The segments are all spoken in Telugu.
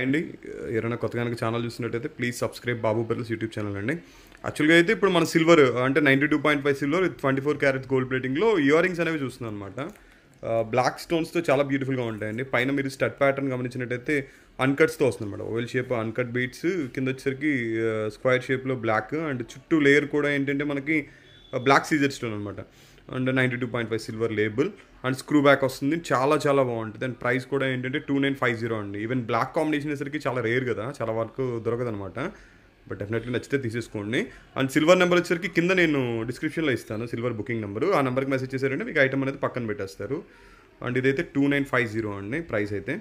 అండి ఏదైనా కొత్తగా కనుక ఛానల్ చూసినట్టయితే please subscribe Babu pearls YouTube channel అండి యాక్చువల్గా అయితే ఇప్పుడు మన సిల్వర్ అంటే ninety two point five silver twenty four carat gold ప్లేటింగ్లో ఇయర్ రింగ్స్ అనేవి చూస్తున్నాను అనమాట బ్లాక్ స్టోన్స్తో చాలా బ్యూటిఫుల్గా ఉంటాయండి పైన మీరు స్టడ్ ప్యాటర్న్ గమనించినట్టయితే అన్కట్స్తో వస్తుంది అనమాట ఓవెల్ షేప్ అన్కట్ బీట్స్ కింద వచ్చేసరికి స్క్వైర్ షేప్లో బ్లాక్ అండ్ చుట్టూ లేయర్ కూడా ఏంటంటే మనకి బ్లాక్ సీజర్ స్టోన్ అనమాట and ninety two point five silver label and screw back వస్తుంది చాలా చాలా బాగుంటుంది అండ్ ప్రైస్ కూడా ఏంటంటే టూ నైన్ ఫైవ్ జీరో అండి ఈవెన్ బ్లాక్ కాంబినేషన్ అసరికి చాలా రేర్ కదా చాలా వరకు దొరకదు అనమాట బట్ డెఫినెట్లీ నచ్చితే తీసేసుకోండి అండ్ సిల్వర్ నెంబర్ వచ్చేసరికి కింద నేను డిస్క్రిప్షన్లో ఇస్తాను సిల్వర్ బుకింగ్ నెంబరు ఆ నెంబర్కి మెసేజ్ చేశారంటే మీకు ఐటమ్ అనేది పక్కన పెట్టేస్తారు అండ్ ఇదైతే టూ నైన్ ఫైవ్ జీరో అండి ప్రైస్ అయితే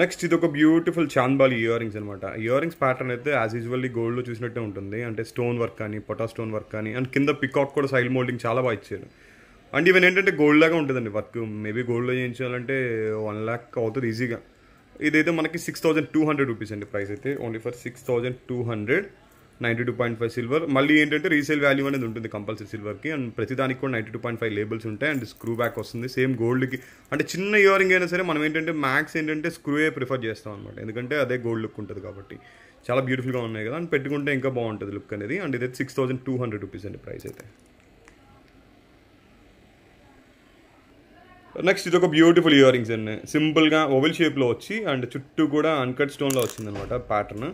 నెక్స్ట్ ఇది ఒక బ్యూటిఫుల్ చాన్బాలి ఇయర్ రింగ్స్ అనమాట ఇయర్ రింగ్స్ ప్యాటర్న్ అయితే యాజ్ యూజువల్లీ గోల్డ్లో చూసినట్టే ఉంటుంది అంటే స్టోన్ వర్క్ కానీ పొటా స్టోన్ వర్క్ కానీ అండ్ కింద పికాక్ కూడా సైల్ మోల్డింగ్ చాలా బాగా ఇచ్చారు అండ్ ఈవెన్ ఏంటంటే గోల్డ్ లాగా ఉంటుందండి వర్క్ మేబీ గోల్డ్లో చేయించాలంటే వన్ ల్యాక్ అవుతుంది ఈజీగా ఇదైతే మనకి six thousand two hundred rupees అండి ప్రైస్ అయితే only for six thousand two hundred ninety two point five silver మళ్ళీ ఏంటంటే రీసేల్ వాల్యూ అనేది ఉంటుంది కంపల్సరీ సిల్వర్కి అండ్ ప్రతిదానికి కూడా ninety two point five labels ఉంటాయి అండ్ స్క్రూ బ్యాక్ వస్తుంది సేమ్ గోల్డ్కి అంటే చిన్న ఇయరింగ్ అయినా సరే మనం ఏంటంటే మ్యాక్స్ ఏంటంటే స్క్రూయే ప్రిఫర్ చేస్తాం అనమాట ఎందుకంటే అదే గోల్డ్ లుక్ ఉంటుంది కాబట్టి చాలా బ్యూటిఫుల్గా ఉన్నాయి కదా అండ్ పెట్టుకుంటే ఇంకా బాగుంటుంది లుక్ అనేది అండ్ ఇది six thousand two hundred rupees అండి ప్రైస్ అయితే నెక్స్ట్ ఇది ఒక బ్యూటిఫుల్ ఇయర్ రింగ్స్ అండి సింపుల్గా ఓవెల్ షేప్లో వచ్చి అండ్ చుట్టూ కూడా అన్కట్ స్టోన్లో వచ్చిందనమాట ప్యాటర్న్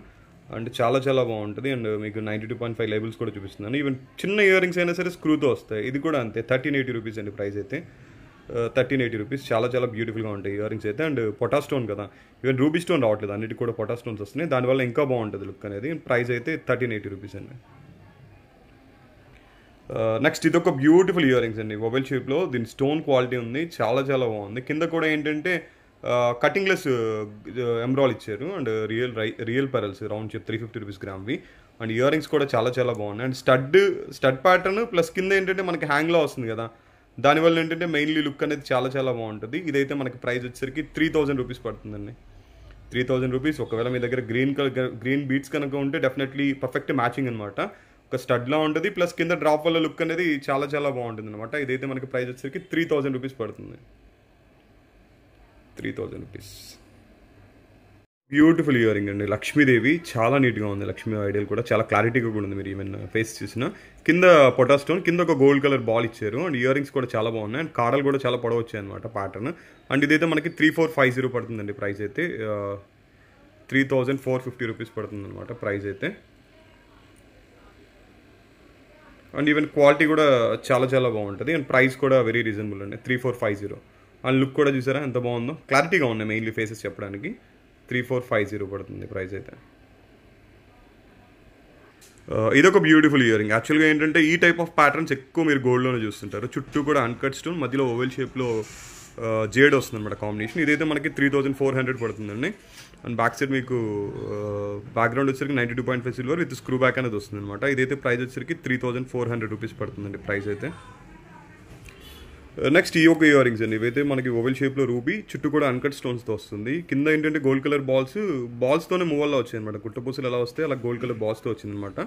అండ్ చాలా చాలా బాగుంటుంది అండ్ మీకు ninety two point five levels కూడా చూపిస్తున్నాను ఈవెన్ చిన్న ఇయర్ రింగ్స్ అయినా సరే స్క్రూతో వస్తాయి ఇది కూడా అంతే థర్టీన్ ఎయిటీ రూపీస్ అండి ప్రైస్ అయితే uh, థర్టీన్ ఎయిటీ రూపీస్ చాలా చాలా బ్యూటిఫుల్గా ఉంటాయి ఇయర్ రింగ్స్ అయితే అండ్ పొటా స్టోన్ కదా ఈవెన్ రూబీ స్టోన్ రావట్లేదు అన్నిటి కూడా పొటా స్టోన్స్ వస్తున్నాయి దానివల్ల ఇంకా బాగుంటుంది లుక్ అనేది ప్రైస్ అయితే థర్టీన్ ఎయిటీ రూపీస్ అండి నెక్స్ట్ ఇది ఒక బ్యూటిఫుల్ ఇయర్ రింగ్స్ అండి మొబైల్ షేప్లో దీని స్టోన్ క్వాలిటీ ఉంది చాలా చాలా బాగుంది కింద కూడా ఏంటంటే కటింగ్లెస్ ఎంబ్రాల్ ఇచ్చారు అండ్ రియల్ రై real pearls round shape three fifty rupees గ్రామ్వి అండ్ ఇయర్ రింగ్స్ కూడా చాలా చాలా బాగున్నాయి and stud stud pattern plus కింద ఏంటంటే మనకి హ్యాంగ్లో వస్తుంది కదా దానివల్ల ఏంటంటే మెయిన్లీ లుక్ అనేది చాలా చాలా బాగుంటుంది ఇదైతే మనకి ప్రైస్ వచ్చేసరికి త్రీ థౌజండ్ రూపీస్ పడుతుందండి త్రీ థౌజండ్ రూపీస్ ఒకవేళ మీ దగ్గర గ్రీన్ కలర్ గ్రీన్ బీట్స్ కనుక ఉంటే డెఫినెట్లీ పర్ఫెక్ట్ మ్యాచింగ్ అనమాట ఒక స్టడ్లో ఉంటుంది ప్లస్ కింద డ్రాప్ వల్ల లుక్ అనేది చాలా చాలా బాగుంటుంది అనమాట ఇదైతే మనకి ప్రైస్ వచ్చేసరికి త్రీ థౌజండ్ రూపీస్ పడుతుంది three thousand rupees beautiful earring అండి లక్ష్మీదేవి చాలా నీట్గా ఉంది లక్ష్మీ ఐడియల్ కూడా చాలా క్లారిటీగా కూడా ఉంది మీరు ఈవెన్ ఫేస్ చూసిన కింద పొటా స్టోన్ కింద ఒక గోల్డ్ కలర్ బాల్ ఇచ్చారు అండ్ ఇయరింగ్స్ కూడా చాలా బాగున్నాయి అండ్ కాడలు కూడా చాలా పొడవ అనమాట ప్యాటర్న్ అండ్ ఇదైతే మనకి త్రీ ఫోర్ ఫైవ్ జీరో పడుతుందండి ప్రైస్ అయితే three thousand four fifty rupees పడుతుందన్నమాట ప్రైస్ అయితే అండ్ ఈవెన్ క్వాలిటీ కూడా చాలా చాలా బాగుంటుంది అండ్ ప్రైస్ కూడా వెరీ రీజనబుల్ అండి త్రీ ఫోర్ ఫైవ్ జీరో ఆ లుక్ కూడా చూసారా ఎంత బాగుందో క్లారిటీగా ఉన్నాయి మెయిన్లీ ఫేసెస్ చెప్పడానికి త్రీ ఫోర్ ఫైవ్ జీరో పడుతుంది ప్రైస్ అయితే ఇదొక బ్యూటిఫుల్ ఇయరింగ్ యాక్చువల్గా ఏంటంటే ఈ టైప్ ఆఫ్ ప్యాటర్న్స్ ఎక్కువ మీరు గోల్డ్లోనే చూస్తుంటారు చుట్టూ కూడా అన్కట్ స్టోన్ మధ్యలో ఓవెల్ షేప్లో జేడ్ వస్తుంది అనమాట కాంబినేషన్ ఇదైతే మనకి త్రీ థౌజండ్ ఫోర్ హండ్రెడ్ పడుతుందండి అండ్ బ్యాక్ సైడ్ మీకు బ్యాక్గ్రౌండ్ వచ్చరికి ninety two point five silver with screw back అనేది వస్తుంది అనమాట ఇదైతే ప్రైస్ వచ్చేసరికి three thousand four hundred rupees పడుతుందండి ప్రైస్ అయితే నెక్స్ట్ ఈ యొక్క ఇయర్ రింగ్స్ అండి ఇవైతే మనకి ఓవెల్ షేప్లో రూబీ చుట్టూ కూడా అన్కట్ స్టోన్స్తో వస్తుంది కింద ఏంటంటే గోల్డ్ కలర్ బాల్స్ బాల్స్తోనే మూవల్లో వచ్చాయి అనమాట కుట్టపూసలు ఎలా వస్తే అలా గోల్డ్ కలర్ బాల్స్తో వచ్చిందనమాట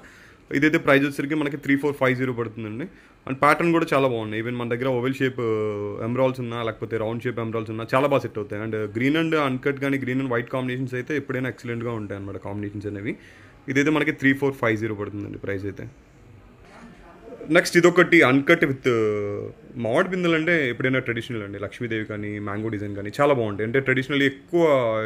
ఇదైతే ప్రైజ్ వచ్చేసరికి మనకి త్రీ ఫోర్ ఫైవ్ జీరో పడుతుందండి అండ్ ప్యాటర్న్ కూడా చాలా బాగుంది ఈవెన్ మన దగ్గర ఓవెల్ షేప్ ఎమ్రాల్స్ ఉన్నా లేకపోతే రౌండ్ షేప్ ఎమ్రాల్స్ ఉన్నా చాలా బాగా సెట్ అవుతాయి అండ్ గ్రీన్ అండ్ అన్కట్ కానీ గ్రీన్ అండ్ వైట్ కాంబినేషన్స్ అయితే ఎప్పుడైనా ఎక్సలెంట్గా ఉంటాయి అనమాట కాంబినేషన్స్ అనేవి ఇదైతే మనకి త్రీ ఫోర్ ఫైవ్ జీరో పడుతుందండి ప్రైస్ అయితే నెక్స్ట్ ఇదొకటి అన్కట్ విత్ మామిడి బిందెలు అంటే ఎప్పుడైనా ట్రెడిషనల్ అండి లక్ష్మీదేవి కానీ మ్యాంగో డిజైన్ కానీ చాలా బాగుంటాయి అంటే ట్రెడిషనల్ ఎక్కువ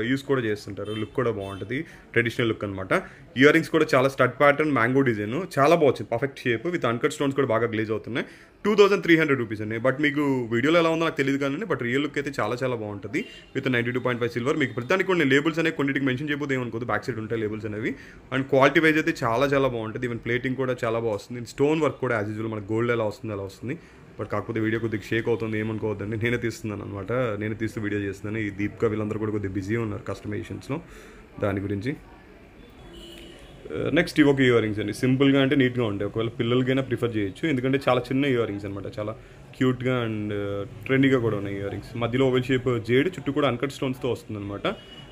యూస్ కూడా చేస్తుంటారు లుక్ కూడా బాగుంటుంది ట్రెడిషనల్ లుక్ అనమాట ఇయర్ రింగ్స్ కూడా చాలా స్టడ్ ప్యాటర్న్ మ్యాంగో డిజైన్ చాలా బాగుంది perfect shape with uncut stones కూడా బాగా గ్లేజ్ అవుతున్నాయి two thousand three hundred rupees అండి బట్ మీకు వీడియోలో ఎలా ఉందో నాకు తెలియదు కానీ బట్ రియల్ లుక్ అయితే చాలా చాలా బాగుంటుంది with ninety two point five silver మీకు ప్రతిదానికి కొన్ని లేబుల్స్ అనేవి కొన్నిటికి మెన్షన్ చేయబోతే ఏమనుకోదు బ్యాక్ సైడ్ ఉంటాయి లేబుల్స్ అనేవి అండ్ క్వాలిటీ వైజ్ అయితే చాలా చాలా బాగుంటుంది ఈవెన్ ప్లేటింగ్ కూడా చాలా బాగా వస్తుంది స్టోన్ వర్క్ కూడా యాజ్ యూజువల్ మన గోల్డ్ ఎలా వస్తుంది అలా వస్తుంది బట్ కాకపోతే వీడియో కొద్దిగా షేక్ అవుతుంది ఏమనుకోవద్దండి నేనే తీస్తున్నాను అనమాట నేనే తీస్తూ వీడియో చేస్తున్నాను ఈ దీపిక వీళ్ళందరూ కూడా కొద్దిగా బిజీ ఉన్నారు కస్టమైజేషన్స్లో దాని గురించి నెక్స్ట్ ఇవొక ఇయర్ రింగ్స్ అండి సింపుల్గా అంటే నీట్గా ఉంటాయి ఒకవేళ పిల్లలకైనా ప్రిఫర్ చేయొచ్చు ఎందుకంటే చాలా చిన్న ఇయర్ రింగ్స్ అనమాట చాలా క్యూట్గా అండ్ ట్రెండీగా కూడా ఉన్నాయి ఇయర్ రింగ్స్ మధ్యలో ఓవెల్ షేప్ చేయడు చుట్టూ కూడా అన్కట్ స్టోన్స్తో వస్తుందన్నమాట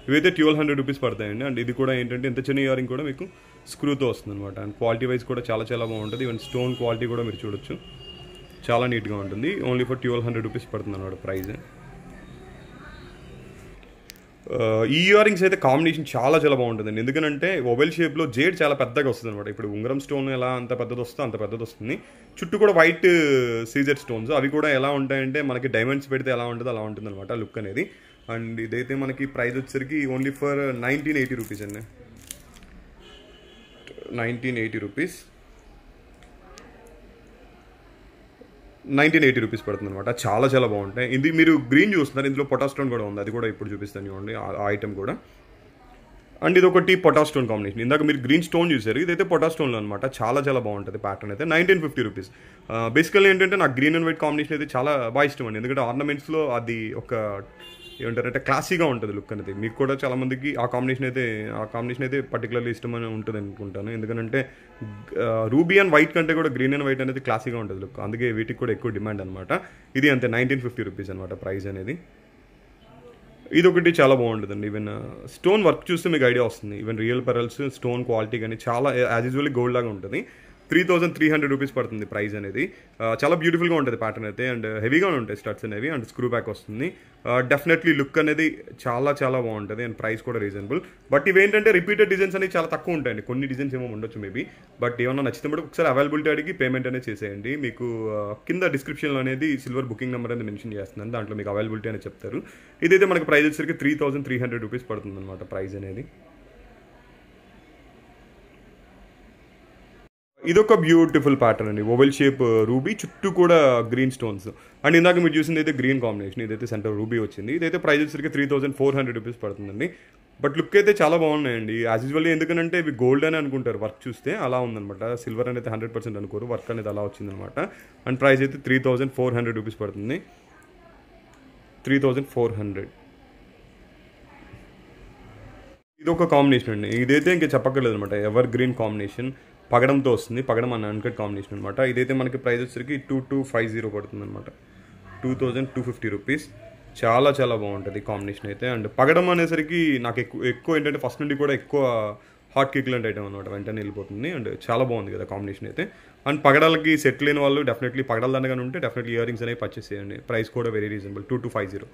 ఇవైతే ట్వెల్వ్ హండ్రెడ్ రూపీస్ పడతాయండి అండ్ ఇది కూడా ఏంటంటే ఇంత చిన్న ఇయర్ రింగ్ కూడా మీకు స్క్రూతో అనమాట అండ్ క్వాలిటీ వైజ్ కూడా చాలా చాలా బాగుంటుంది ఈవెన్ స్టోన్ క్వాలిటీ కూడా మీరు చూడొచ్చు చాలా నీట్గా ఉంటుంది only for twelve hundred rupees పడుతుంది అన్నమాట ప్రైజ్ ఈ ఇయరింగ్స్ అయితే కాంబినేషన్ చాలా చాలా బాగుంటుంది ఎందుకంటే మొబైల్ షేప్లో జేడ్ చాలా పెద్దగా వస్తుంది అనమాట ఇప్పుడు ఉంగరం స్టోన్ ఎలా అంత పెద్దది వస్తుందో అంత పెద్దది వస్తుంది చుట్టూ కూడా వైట్ సీజర్ స్టోన్స్ అవి కూడా ఎలా ఉంటాయంటే మనకి డైమండ్స్ పెడితే ఎలా ఉంటుందో అలా ఉంటుంది అనమాట లుక్ అనేది అండ్ ఇదైతే మనకి ప్రైస్ వచ్చేసరికి only for nineteen eighty rupees అండి nineteen eighty rupees nineteen eighty rupees పడుతుంది అనమాట చాలా చాలా బాగుంటాయి ఇది మీరు గ్రీన్ చూస్తున్నారు ఇందులో పొటాస్టోన్ కూడా ఉంది అది కూడా ఇప్పుడు చూపిస్తాను చూడండి ఆ ఐటెం కూడా అండ్ ఇది ఒకటి పొటాస్టోన్ కాంబినేషన్ ఇందాక మీరు గ్రీన్ స్టోన్ చూసారు ఇదైతే పొటాస్టోన్లో అనమాట చాలా చాలా బాగుంటుంది ప్యాటర్న్ అయితే నైన్టీన్ ఫిఫ్టీ రూపీస్ బేసికల్ ఏంటంటే నాకు గ్రీన్ అండ్ వైట్ కాంబినేషన్ అయితే చాలా బాగా ఇష్టం అండి ఎందుకంటే ఆర్నమెంట్స్లో అది ఒక ఏమంటారు అంటే క్లాసీగా ఉంటుంది లుక్ అనేది మీకు కూడా చాలామందికి ఆ కాంబినేషన్ అయితే ఆ కాంబినేషన్ అయితే పర్టికులర్లీ ఇష్టం అని ఉంటుంది అనుకుంటాను ఎందుకంటే రూబీ అండ్ వైట్ కంటే కూడా గ్రీన్ అండ్ వైట్ అనేది క్లాసీగా ఉంటుంది లుక్ అందుకే వీటికి కూడా ఎక్కువ డిమాండ్ అనమాట ఇది అంతే నైన్టీన్ ఫిఫ్టీ రూపీస్ అనమాట ప్రైస్ అనేది ఇది ఒకటి చాలా బాగుంటుందండి ఈవెన్ స్టోన్ వర్క్ చూస్తే మీకు ఐడియా వస్తుంది even real pearls stone quality కానీ చాలా యాజ్ యూజువల్లీ గోల్డ్ లాగా ఉంటుంది three thousand three hundred rupees పడుతుంది ప్రైస్ అనేది చాలా బ్యూటిఫుల్గా ఉంటుంది ప్యాటర్న్ అయితే అండ్ హెవీగా ఉంటాయి స్టడ్స్ అనేవి అండ్ స్క్రూ బ్యాక్ వస్తుంది డెఫినెట్లీ లుక్ అనేది చాలా చాలా బాగుంటుంది అండ్ ప్రైస్ కూడా రీజనబుల్ బట్ ఇవేంటంటే రిపీటెడ్ డిజైన్స్ అనేవి చాలా తక్కువ ఉంటాయండి కొన్ని డిజైన్స్ ఏమో ఉండొచ్చు మేబీ బట్ ఏమన్నా నచ్చితే ఒకసారి అవైలబిలిటీ అడిగి పేమెంట్ అనేది చేసేయండి మీకు కింద డిస్క్రిప్షన్లో అనేది సిల్వర్ బుకింగ్ నెంబర్ అనేది మెన్షన్ చేస్తున్నాను దాంట్లో మీకు అవైలబిలిటీ అనేది చెప్తారు ఇదైతే మనకి ప్రైస్ వచ్చేసరికి three thousand three hundred rupees పడుతుంది అనమాట ప్రైస్ అనేది ఇదొక బ్యూటిఫుల్ ప్యాటర్న్ అండి ఓవెల్ షేప్ రూబీ చుట్టూ కూడా గ్రీన్ స్టోన్స్ అండ్ ఇందాక మీరు చూసింది అయితే గ్రీన్ కాంబినేషన్ ఇదైతే సెంటర్ రూబీ వచ్చింది ఇదైతే ప్రైజ్ వచ్చేసరికి three thousand four hundred rupees పడుతుందండి బట్ లుక్ అయితే చాలా బాగున్నాయండి యాజ్ యూజువల్లీ ఎందుకంటే ఇవి గోల్డ్ అని అనుకుంటారు వర్క్ చూస్తే అలా ఉందనమాట సిల్వర్ అనేది హండ్రెడ్ పర్సెంట్ అనుకోరు వర్క్ అనేది అలా వచ్చిందనమాట అండ్ ప్రైస్ అయితే three thousand four hundred rupees పడుతుంది త్రీ థౌజండ్ ఫోర్ హండ్రెడ్ ఇది ఒక కాంబినేషన్ అండి ఇదైతే ఇంకా చెప్పక్కర్లేదు అనమాట ఎవర్ గ్రీన్ కాంబినేషన్ పగడంతో వస్తుంది పగడం అన్న అన్కట్ కాంబినేషన్ అనమాట ఇదైతే మనకి ప్రైస్ వచ్చేసరికి టూ టూ ఫైవ్ జీరో పడుతుంది అనమాట two thousand two fifty rupees చాలా చాలా బాగుంటుంది కాంబినేషన్ అయితే అండ్ పగడం అనేసరికి నాకు ఎక్కువ ఎక్కువ ఏంటంటే ఫస్ట్ నుండి కూడా ఎక్కువ హాట్ కేక్ లాంటి ఐటమ్ అనమాట వెంటనే వెళ్ళిపోతుంది అండ్ చాలా బాగుంది కదా కాంబినేషన్ అయితే అండ్ పగడాలకి సెట్ లేని వాళ్ళు డెఫినెట్లీ పగడాలు దానిగా ఉంటే డెఫినెట్లీ ఇయర్ రింగ్స్ అనేవి పర్చేస్ చేయండి ప్రైస్ కూడా very reasonable two two five zero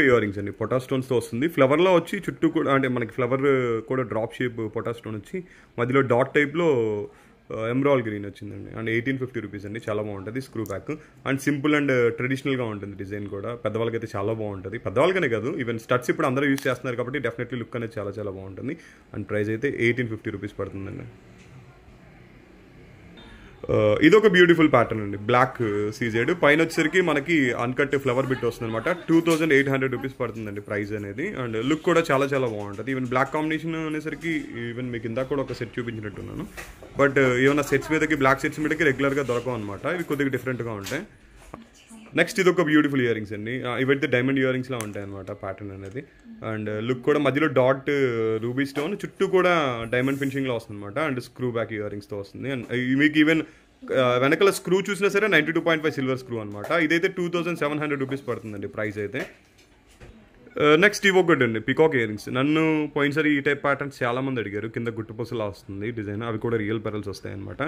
పే ఇయరింగ్స్ అండి పొటా స్టోన్స్తో వస్తుంది ఫ్లవర్లో వచ్చి చుట్టూ కూడా అంటే మనకి ఫ్లవర్ కూడా డ్రాప్ షేప్ పొటాస్టోన్ స్టోన్ వచ్చి మధ్యలో డాట్ టైప్లో ఎమ్రాల్ గ్రీన్ వచ్చిందండి అండ్ ఎయిటీన్ ఫిఫ్టీ రూపీస్ అండి చాలా బాగుంటుంది screw back and simple and ట్రెడిషనల్గా ఉంటుంది డిజైన్ కూడా పెద్దవాళ్ళకైతే చాలా బాగుంటుంది పెద్దవాళ్ళకనే కాదు ఈవెన్ స్టడ్స్ ఇప్పుడు అందరూ యూస్ చేస్తున్నారు కాబట్టి డెఫినెట్లీ లుక్ అనేది చాలా చాలా బాగుంటుంది అండ్ ప్రైస్ అయితే ఎయిటీన్ ఫిఫ్టీ రూపీస్ పడుతుందండి ఇది ఒక బ్యూటిఫుల్ ప్యాటర్న్ అండి బ్లాక్ సీజేడ్ పైన వచ్చేసరికి మనకి అన్కట్ ఫ్లవర్ బిట్ వస్తుంది అనమాట two thousand eight hundred rupees పడుతుందండి ప్రైస్ అనేది అండ్ లుక్ కూడా చాలా చాలా బాగుంటుంది ఈవెన్ బ్లాక్ కాంబినేషన్ అనేసరికి ఈవెన్ మీకు ఇందాక కూడా ఒక సెట్ చూపించినట్టున్నాను బట్ ఏమైనా సెట్స్ మీదకి బ్లాక్ సెట్స్ మీదకి రెగ్యులర్గా దొరకవు అనమాట ఇవి కొద్దిగా డిఫరెంట్గా ఉంటాయి నెక్స్ట్ ఇది ఒక బ్యూటిఫుల్ ఇయరింగ్స్ అండి ఇవైతే డైమండ్ ఇయరింగ్స్ రింగ్స్లా ఉంటాయి అనమాట ప్యాటర్న్ అనేది అండ్ లుక్ uh, కూడా మధ్యలో డాట్ రూబీ స్టోన్ చుట్టూ కూడా డైమండ్ ఫినిషింగ్లో వస్తుంది అనమాట అండ్ స్క్రూ బ్యాక్ ఇయరింగ్స్ తో వస్తుంది అండ్ uh, మీకు ఈవెన్ uh, వెనకాల స్క్రూ చూసినా సరే ninety two point five silver screw అనమాట ఇదైతే two thousand seven hundred rupees పడుతుందండి ప్రైస్ అయితే నెక్స్ట్ ఇవి గుడ్ అండి పికాక్ ఇయరింగ్స్ నన్ను పోయినసారి ఈ టైప్ ప్యాటర్న్స్ చాలామంది అడిగారు కింద గుట్టుపొసలా వస్తుంది డిజైన్ అవి కూడా రియల్ పెరల్స్ వస్తాయన్నమాట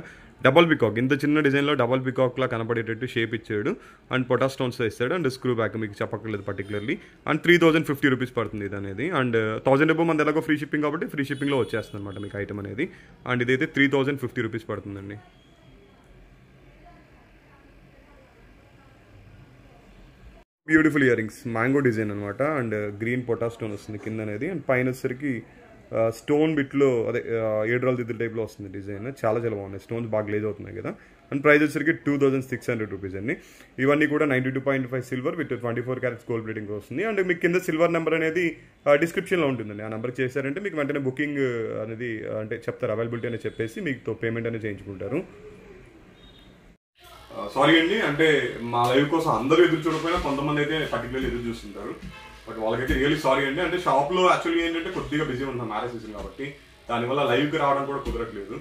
డబల్ పికాక్ ఇంత చిన్న డిజైన్లో డబల్ పికాక్లా కనపడేటట్టు షేప్ ఇచ్చాడు అండ్ పొటా స్టోన్స్ ఇస్తాడు అండ్ స్క్రూ బ్యాక్ మీకు చెప్పక్కర్లేదు particularly and three thousand fifty rupees పడుతుంది ఇది అనేది అండ్ థౌసండ్ uh, ఎబో మంది ఎలాగో ఫ్రీ షిప్పింగ్ కాబట్టి ఫ్రీ షిప్పింగ్లో వచ్చేస్తుంది అనమాట మీకు ఐటమ్ అనేది అండ్ ఇదైతే త్రీ థౌసండ్ ఫిఫ్టీ రూపీస్ పడుతుందండి బ్యూటిఫుల్ ఇయరింగ్స్ మ్యాంగో డిజైన్ అనమాట అండ్ గ్రీన్ పొటా స్టోన్ వస్తుంది కింద అనేది అండ్ పైన వచ్చేసరికి స్టోన్ uh, బిట్లో అదే uh, ఏడ్రాల్ దిద్దుల టైప్లో వస్తుంది డిజైన్ చాలా చాలా బాగున్నాయి స్టోన్స్ బాగా గ్లేజ్ అవుతున్నాయి కదా అండ్ ప్రైస్ వచ్చేసరికి two thousand six hundred rupees అండి ఇవన్నీ కూడా ninety two point five silver with twenty four carats gold plating వస్తుంది అండ్ మీకు కింద సిల్వర్ నెంబర్ అనేది డిస్క్రిప్షన్లో uh, ఉంటుందండి ఆ నెంబర్ చేశారంటే మీకు వెంటనే బుకింగ్ అనేది అంటే చెప్తారు అవైలబిలిటీ అనేది చెప్పేసి మీతో పేమెంట్ అనేది చేయించుకుంటారు సారీ అండి అంటే మా లైవ్ కోసం అందరూ ఎదురు చూడకపోయినా కొంతమంది అయితే పర్టికులర్లీ ఎదురు చూస్తుంటారు బట్ వాళ్ళకైతే రియల్లీ సారీ అండి అంటే షాప్లో యాక్చువల్గా ఏంటంటే కొద్దిగా బిజీ ఉంటాం మ్యారేజ్ సీజన్ కాబట్టి దానివల్ల లైవ్కి రావడం కూడా కుదరట్లేదు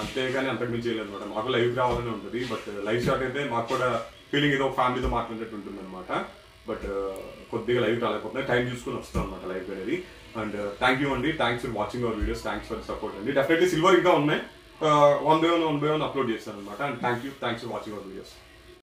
అంతేగాని అంతకు మించి చేయలేదు అనమాట మాకు లైవ్కి రావాలని ఉంటుంది బట్ లైవ్ షాట్ అయితే మాకు కూడా ఫీలింగ్ ఏదో ఫ్యామిలీతో మాట్లాడేటట్టు ఉంటుంది అనమాట బట్ కొద్దిగా లైవ్ రాలేకపోతున్నాయి టైం చూసుకుని వస్తాం అనమాట లైవ్ అనేది అండ్ థ్యాంక్ యూ అండి thanks for watching our videos thanks for support అండి డెఫినెట్లీ సిల్వర్ ఇంకా ఉన్నాయి uh, on their own, on their own upload చేస్తాను అనమాట and thank you thanks for watching our videos